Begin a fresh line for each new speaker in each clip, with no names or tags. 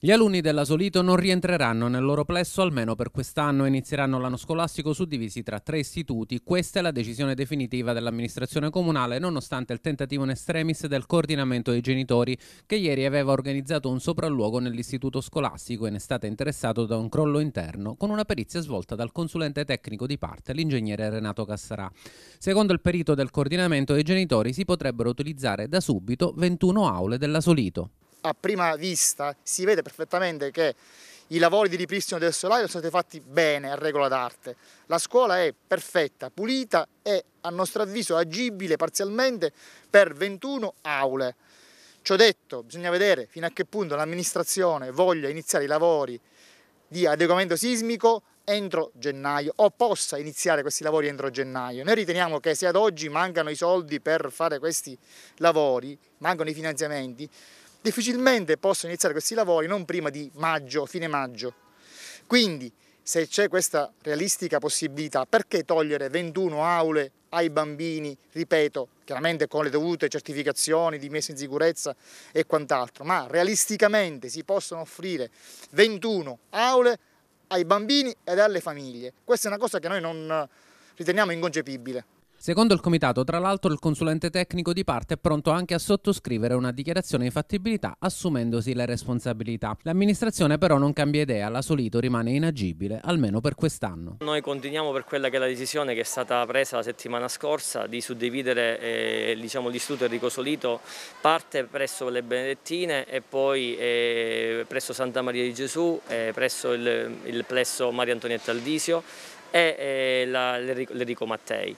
Gli alunni della Solito non rientreranno nel loro plesso almeno per quest'anno e inizieranno l'anno scolastico suddivisi tra tre istituti. Questa è la decisione definitiva dell'amministrazione comunale nonostante il tentativo in extremis del coordinamento dei genitori che ieri aveva organizzato un sopralluogo nell'istituto scolastico e ne è stato interessato da un crollo interno con una perizia svolta dal consulente tecnico di parte, l'ingegnere Renato Cassarà. Secondo il perito del coordinamento dei genitori si potrebbero utilizzare da subito 21 aule della Solito a prima
vista si vede perfettamente che i lavori di ripristino del solaio sono stati fatti bene, a regola d'arte. La scuola è perfetta, pulita e a nostro avviso agibile parzialmente per 21 aule. Ciò detto, bisogna vedere fino a che punto l'amministrazione voglia iniziare i lavori di adeguamento sismico entro gennaio o possa iniziare questi lavori entro gennaio. Noi riteniamo che se ad oggi mancano i soldi per fare questi lavori, mancano i finanziamenti, difficilmente possono iniziare questi lavori non prima di maggio, fine maggio. Quindi se c'è questa realistica possibilità, perché togliere 21 aule ai bambini, ripeto, chiaramente con le dovute certificazioni di messa in sicurezza e quant'altro, ma realisticamente si possono offrire 21 aule ai bambini ed alle famiglie. Questa è una cosa che noi non eh, riteniamo inconcepibile.
Secondo il comitato, tra l'altro, il consulente tecnico di parte è pronto anche a sottoscrivere una dichiarazione di fattibilità assumendosi le responsabilità. L'amministrazione però non cambia idea, la Solito rimane inagibile, almeno per quest'anno.
Noi continuiamo per quella che è la decisione che è stata presa la settimana scorsa di suddividere eh, diciamo, l'istituto Enrico Solito parte presso le Benedettine e poi eh, presso Santa Maria di Gesù, eh, presso il, il plesso Maria Antonietta Aldisio e l'Enrico Mattei.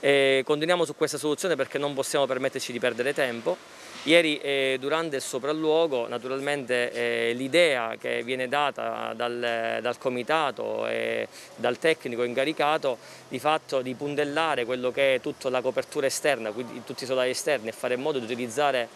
E continuiamo su questa soluzione perché non possiamo permetterci di perdere tempo. Ieri eh, durante il sopralluogo naturalmente eh, l'idea che viene data dal, dal, comitato e dal tecnico incaricato di fatto di puntellare quello che è tutta la copertura esterna, quindi tutti i solari esterni e fare in modo di utilizzare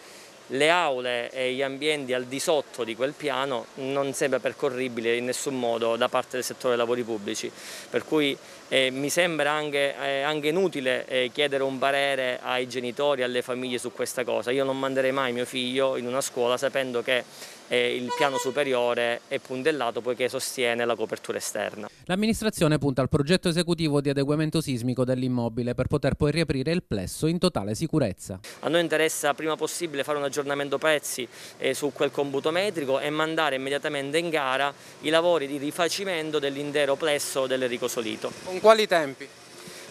le aule e gli ambienti al di sotto di quel piano non sembra percorribile in nessun modo da parte del settore dei lavori pubblici, per cui eh, mi sembra anche, eh, anche inutile eh, chiedere un parere ai genitori, alle famiglie su questa cosa. Io non manderei mai mio figlio in una scuola sapendo che eh, il piano superiore è puntellato poiché sostiene la copertura esterna.
L'amministrazione punta al progetto esecutivo di adeguamento sismico dell'immobile per poter poi riaprire il plesso in totale sicurezza.
A noi interessa prima possibile fare una giornata aggiornamento prezzi eh, su quel combuto metrico e mandare immediatamente in gara i lavori di rifacimento dell'intero plesso dell'Erico Solito.
Con quali tempi?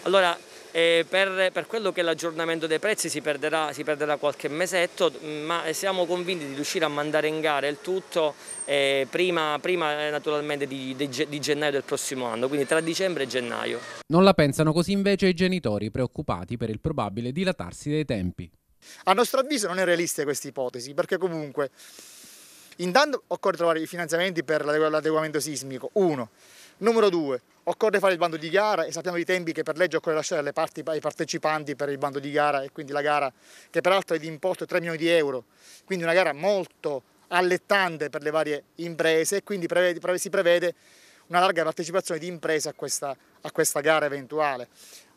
Allora, eh, per, per, quello che è l'aggiornamento dei prezzi si perderà, si perderà, qualche mesetto, ma siamo convinti di riuscire a mandare in gara il tutto eh, prima, prima, eh, naturalmente di, di, di gennaio del prossimo anno, quindi tra dicembre e gennaio.
Non la pensano così invece i genitori preoccupati per il probabile dilatarsi dei tempi.
A nostro avviso non è realista questa ipotesi, perché comunque intanto occorre trovare i finanziamenti per l'adeguamento sismico, uno. Numero due, occorre fare il bando di gara e sappiamo i tempi che per legge occorre lasciare alle parti, ai partecipanti per il bando di gara e quindi la gara che peraltro è di importo 3 milioni di euro, quindi una gara molto allettante per le varie imprese e quindi prevede, si prevede una larga partecipazione di imprese a questa, a questa gara eventuale.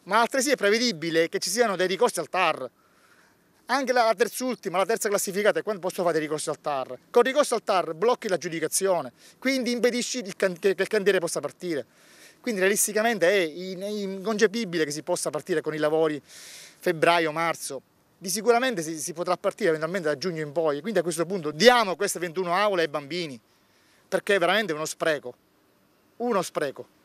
Ma altresì è prevedibile che ci siano dei ricorsi al TAR, anche la terz'ultima, la terza classificata, è quando posso fare ricorso al TAR. Con il ricorso al TAR blocchi l'aggiudicazione, quindi impedisci che il cantiere possa partire. Quindi realisticamente è inconcepibile che si possa partire con i lavori febbraio-marzo. Di sicuramente si, si, potrà partire eventualmente da giugno in poi, quindi a questo punto diamo queste 21 aule ai bambini, perché è veramente uno spreco, uno spreco.